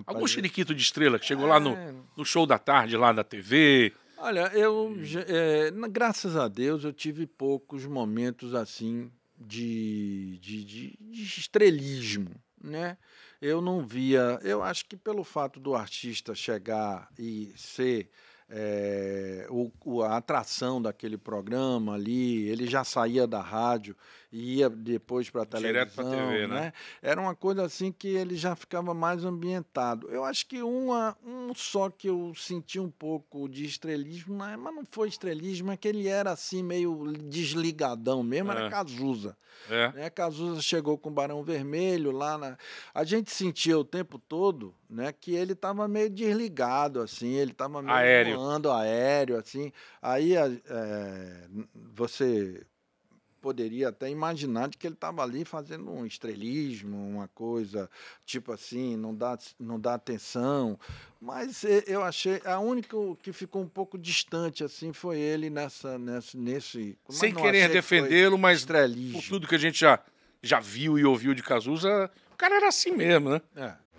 rapaz. Algum chiriquito de estrela que chegou é... lá no, é. no show da tarde, lá da TV. Olha, eu, é, graças a Deus, eu tive poucos momentos assim de, de, de, de estrelismo, né? Eu não via. Eu acho que pelo fato do artista chegar e ser. É, a atração daquele programa ali, ele já saía da rádio e ia depois para a televisão. Direto para TV, né? né? Era uma coisa assim que ele já ficava mais ambientado. Eu acho que uma, um só que eu senti um pouco de estrelismo, mas não foi estrelismo, é que ele era assim meio desligadão mesmo, é. era Cazuza. É. Né? Cazuza chegou com o Barão Vermelho lá na... A gente sentia o tempo todo né, que ele estava meio desligado, assim, ele estava meio aéreo. voando aéreo, assim. Aí é, é, você poderia até imaginar de que ele estava ali fazendo um estrelismo, uma coisa tipo assim, não dá, não dá atenção. Mas é, eu achei a única que ficou um pouco distante assim foi ele nessa, nessa nesse sem querer defendê-lo, mas estrelismo. por tudo que a gente já já viu e ouviu de Cazuza, o cara era assim mesmo, né? É.